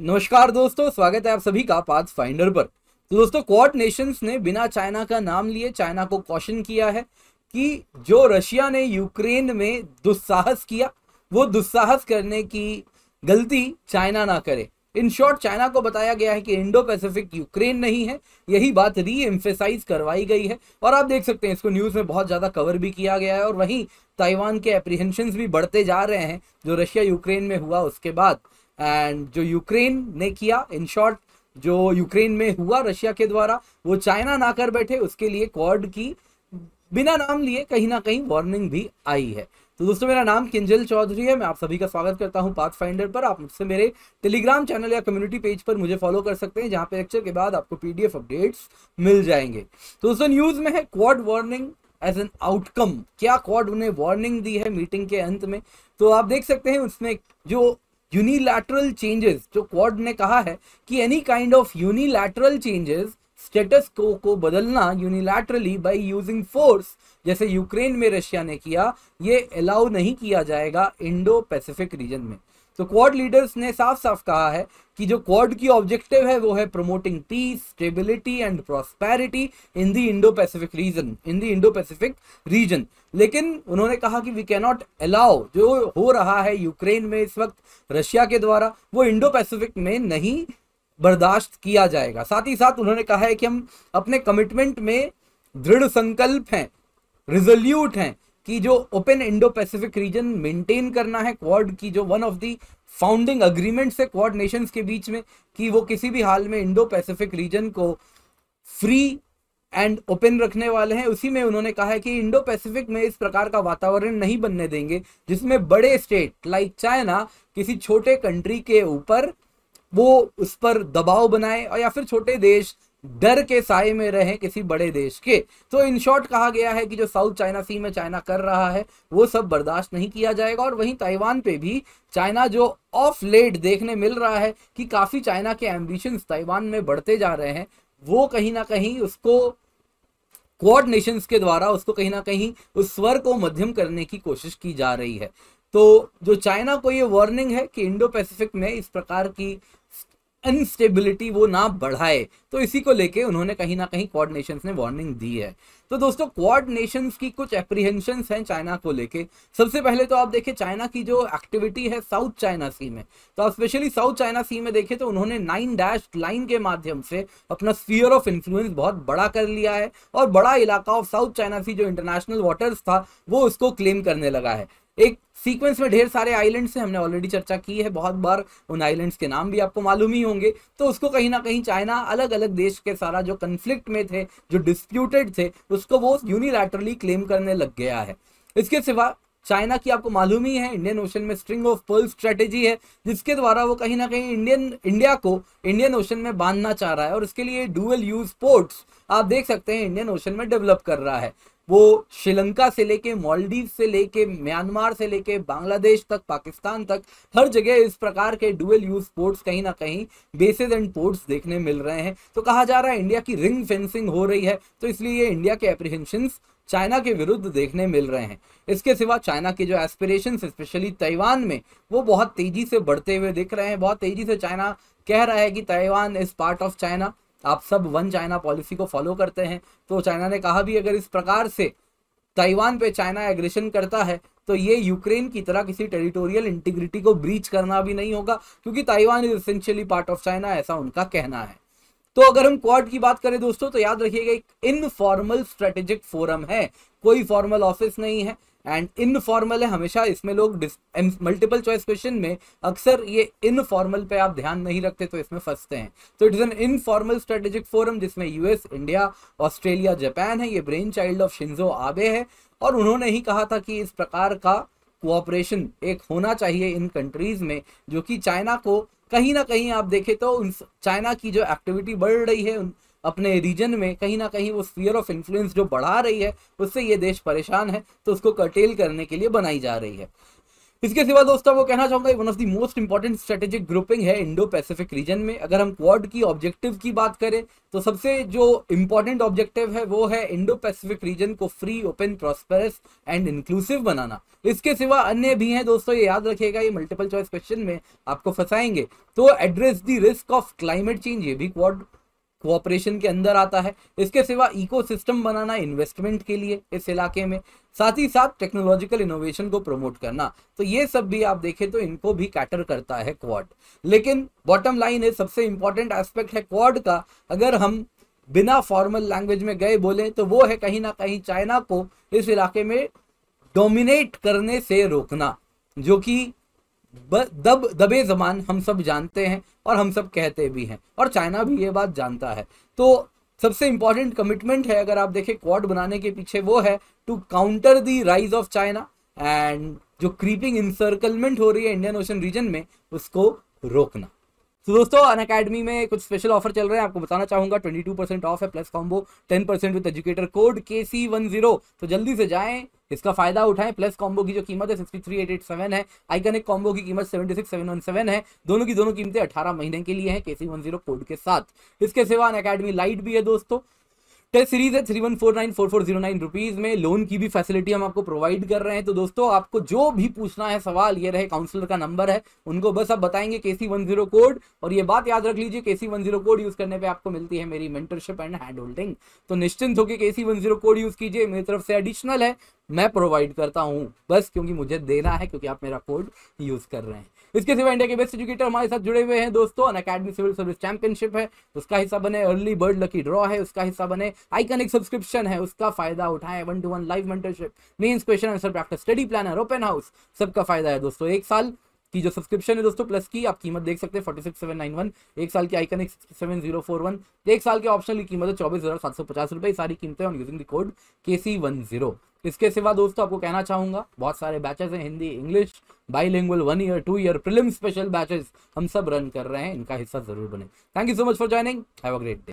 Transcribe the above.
नमस्कार दोस्तों स्वागत है आप सभी का पाथ फाइंडर पर तो दोस्तों क्वाड नेशंस ने बिना चाइना का नाम लिए चाइना को क्वेश्चन किया है कि जो रशिया ने यूक्रेन में दुस्साहस किया वो दुस्साहस करने की गलती चाइना ना करे इन शॉर्ट चाइना को बताया गया है कि इंडो पैसिफिक यूक्रेन नहीं है यही बात री एम्फेसाइज करवाई गई है और आप देख सकते हैं इसको न्यूज़ में बहुत ज़्यादा कवर भी किया गया है और वहीं ताइवान के एप्रीहेंशन भी बढ़ते जा रहे हैं जो रशिया यूक्रेन में हुआ उसके बाद एंड जो यूक्रेन ने किया इन शॉर्ट जो यूक्रेन में हुआ रशिया के द्वारा वो चाइना ना कर बैठे उसके लिए कॉर्ड की बिना नाम लिए कहीं ना कहीं वार्निंग भी आई है तो दोस्तों मेरा नाम किंजल चौधरी है मैं आप सभी का स्वागत करता हूं पाथ फाइंडर पर आप मुझसे मेरे टेलीग्राम चैनल या कम्युनिटी पेज पर मुझे फॉलो कर सकते हैं जहां पे लेक्चर के बाद आपको पीडीएफ अपडेट्स मिल जाएंगे तो दोस्तों न्यूज में है Quad warning as an outcome क्या क्वाड उन्हें वार्निंग दी है मीटिंग के अंत में तो आप देख सकते हैं उसमें जो यूनिलैटरल चेंजेस जो क्वाड ने कहा है कि any kind of unilateral changes status quo को बदलना यूनिलैटरली बाय यूजिंग फोर्स जैसे यूक्रेन में रशिया ने किया ये अलाउ नहीं किया जाएगा इंडो पैसिफिक रीजन में तो क्वाड लीडर्स ने साफ साफ कहा है कि जो क्वाड की ऑब्जेक्टिव है वो है promoting peace stability and prosperity in the Indo Pacific region in the Indo Pacific region लेकिन उन्होंने कहा कि वी कैनॉट अलाउ जो हो रहा है यूक्रेन में इस वक्त रशिया के द्वारा वो इंडो पैसिफिक में नहीं बर्दाश्त किया जाएगा साथ ही साथ उन्होंने कहा है कि हम अपने कमिटमेंट में दृढ़ संकल्प हैं रिजोल्यूट हैं कि जो open Indo Pacific region maintain करना है क्वाड की जो one of the founding agreements है क्वाड नेशंस के बीच में कि वो किसी भी हाल में इंडो पैसिफिक रीजन को फ्री एंड ओपन रखने वाले हैं उसी में उन्होंने कहा है कि इंडो पैसिफिक में इस प्रकार का वातावरण नहीं बनने देंगे जिसमें बड़े स्टेट लाइक चाइना किसी छोटे कंट्री के ऊपर वो उस पर दबाव बनाए और या फिर छोटे देश डर के साय में रहें किसी बड़े देश के तो इन शॉर्ट कहा गया है कि जो साउथ चाइना सी में चाइना कर रहा है वो सब बर्दाश्त नहीं किया जाएगा और वहीं ताइवान पे भी चाइना जो ऑफ लेट देखने मिल रहा है कि काफ़ी चाइना के एम्बिशंस ताइवान में बढ़ते जा रहे हैं वो कहीं ना कहीं उसको क्वाड नेशंस के द्वारा उसको कहीं ना कहीं उस स्वर को मध्यम करने की कोशिश की जा रही है तो जो चाइना को ये वार्निंग है कि इंडो पैसिफिक में इस प्रकार की अनस्टेबिलिटी वो ना बढ़ाए तो इसी को लेके उन्होंने कहीं ना कहीं क्वाड नेशंस ने वार्निंग दी है तो दोस्तों क्वाड नेशंस की कुछ एप्रीहेंशंस हैं चाइना को लेके सबसे पहले तो आप देखिए चाइना की जो एक्टिविटी है साउथ चाइना सी में तो आप स्पेशली साउथ चाइना सी में देखें तो उन्होंने नाइन डैश लाइन के माध्यम से अपना स्पीयर ऑफ इन्फ्लुएंस बहुत बड़ा कर लिया है और बड़ा इलाका ऑफ साउथ चाइना सी जो इंटरनेशनल वाटर्स था वो उसको क्लेम करने लगा है एक सीक्वेंस में ढेर सारे आइलैंड्स हैं हमने ऑलरेडी चर्चा की है बहुत बार उन आइलैंड्स के नाम भी आपको मालूम ही होंगे तो उसको कहीं ना कहीं चाइना अलग अलग देश के सारा जो कन्फ्लिक्ट में थे जो डिस्प्यूटेड थे उसको वो यूनिलैटरली क्लेम करने लग गया है इसके सिवा चाइना की आपको मालूम ही है इंडियन ओशन में स्ट्रिंग ऑफ पर्ल स्ट्रेटेजी है जिसके द्वारा वो कहीं ना कहीं इंडियन इंडिया को इंडियन ओशन में बांधना चाह रहा है और इसके लिए डुअल यूज पोर्ट्स आप देख सकते हैं इंडियन ओशन में डेवलप कर रहा है वो श्रीलंका से लेके मॉलदीव से लेके म्यांमार से लेके बांग्लादेश तक पाकिस्तान तक हर जगह इस प्रकार के डुअल यूज पोर्ट्स कहीं ना कहीं बेसेज एंड पोर्ट्स देखने मिल रहे हैं तो कहा जा रहा है इंडिया की रिंग फेंसिंग हो रही है तो इसलिए इंडिया के एप्रीहेंशन चाइना के विरुद्ध देखने मिल रहे हैं इसके सिवा चाइना के जो एस्पिरेशन स्पेशली ताइवान में वो बहुत तेजी से बढ़ते हुए दिख रहे हैं बहुत तेजी से चाइना कह रहा है कि Taiwan is part of China आप सब वन चाइना पॉलिसी को फॉलो करते हैं तो चाइना ने कहा भी अगर इस प्रकार से ताइवान पे चाइना एग्रेशन करता है तो ये यूक्रेन की तरह किसी टेरिटोरियल इंटीग्रिटी को ब्रीच करना भी नहीं होगा क्योंकि Taiwan is essentially part of China ऐसा उनका कहना है तो अगर हम क्वाड की बात करें दोस्तों तो याद रखिएगा एक इनफॉर्मल स्ट्रेटेजिक फोरम है कोई फॉर्मल ऑफिस नहीं है एंड इनफॉर्मल है हमेशा इसमें लोग मल्टीपल चॉइस क्वेश्चन में अक्सर ये इनफॉर्मल पे आप ध्यान नहीं रखते तो इसमें फंसते हैं तो it is an informal strategic forum जिसमें यूएस इंडिया ऑस्ट्रेलिया जापान है ये brain child of Shinzo Abe है और उन्होंने ही कहा था कि इस प्रकार का कोऑपरेशन एक होना चाहिए इन कंट्रीज़ में जो कि चाइना को कहीं ना कहीं आप देखें तो उन चाइना की जो एक्टिविटी बढ़ रही है अपने रीजन में कहीं ना कहीं वो स्पीयर ऑफ इन्फ्लुएंस जो बढ़ा रही है उससे ये देश परेशान है तो उसको कर्टेल करने के लिए बनाई जा रही है इसके सिवा दोस्तों वो कहना चाहूंगा one of the most important strategic grouping है इंडो पैसिफिक रीजन में अगर हम क्वाड की ऑब्जेक्टिव की बात करें तो सबसे जो इंपॉर्टेंट ऑब्जेक्टिव है वो है इंडो पैसिफिक रीजन को free open prosperous and inclusive बनाना इसके सिवा अन्य भी हैं दोस्तों ये याद रखिएगा ये मल्टीपल चॉइस क्वेश्चन में आपको फंसाएंगे तो address the risk of climate change ये भी क्वाड कोऑपरेशन के अंदर आता है इसके सिवा इकोसिस्टम बनाना इन्वेस्टमेंट के लिए इस इलाके में साथ ही साथ टेक्नोलॉजिकल इनोवेशन को प्रमोट करना तो ये सब भी आप देखें तो इनको भी कैटर करता है क्वाड लेकिन बॉटम लाइन है सबसे इंपॉर्टेंट एस्पेक्ट है क्वाड का अगर हम बिना फॉर्मल लैंग्वेज में गए बोले तो वो है कहीं ना कहीं चाइना को इस इलाके में डोमिनेट करने से रोकना जो कि दब दबे जबान हम सब जानते हैं और हम सब कहते भी हैं और चाइना भी ये बात जानता है तो सबसे इंपॉर्टेंट कमिटमेंट है अगर आप देखें क्वाड बनाने के पीछे वो है to counter the rise of China and जो क्रीपिंग इंसर्कलमेंट हो रही है इंडियन ओशन रीजन में उसको रोकना तो दोस्तों अन अकेडमी में कुछ स्पेशल ऑफर चल रहे हैं आपको बताना चाहूंगा ट्वेंटी टू परसेंट ऑफ है plus combo ten percent with educator code K C one zero तो जल्दी से जाएं इसका फायदा उठाएं प्लस कॉम्बो की जो कीमत है sixty three eight eight seven है आइकनिक कॉम्बो की कीमत seventy six seven one seven है दोनों की दोनों कीमतें अठारह महीने के लिए है के सी वन जीरो कोड के साथ इसके सिवा अन अकेडमी लाइट भी है दोस्तों टेस्ट सीरीज है three one four nine four four zero nine rupees में लोन की भी फैसिलिटी हम आपको प्रोवाइड कर रहे हैं तो दोस्तों आपको जो भी पूछना है सवाल ये रहे काउंसलर का नंबर है उनको बस आप बताएंगे के सी वन जीरो कोड और ये बात याद रख लीजिए K C one zero code use करने पे आपको मिलती है मेरी मेंटरशिप एंड हैंड होल्डिंग तो निश्चिंत होकर K C one zero code use कीजिए मेरी तरफ से एडिशनल है मैं प्रोवाइड करता हूँ बस क्योंकि मुझे देना है क्योंकि आप मेरा कोड यूज कर रहे हैं इसके सिवा इंडिया के बेस्ट एजुकेटर हमारे साथ जुड़े हुए हैं दोस्तों अकेडमी सिविल सर्विस चैंपियनशिप है उसका हिस्सा बने अर्ली बर्ड लकी ड्रॉ है उसका हिस्सा बने आइकनिक सब्सक्रिप्शन है उसका फायदा उठाए one to one live mentorship mean question answer practice study planner open house सबका फायदा है दोस्तों एक साल की जो सब्सक्रिप्शन है दोस्तों प्लस की आप कीमत देख सकते हैं forty six seven nine one एक साल की icon seven zero four one एक साल के ऑप्शन की कीमत है चौबीस हज़ार सात सौ पचास रुपए सारी कीमतें on using the code K C one zero इसके सिवा दोस्तों आपको कहना चाहूंगा बहुत सारे बैचेस हैं Hindi English bi language one year two year prelim special batches हम सब रन कर रहे हैं इनका हिस्सा जरूर बने thank you so much for joining have a great day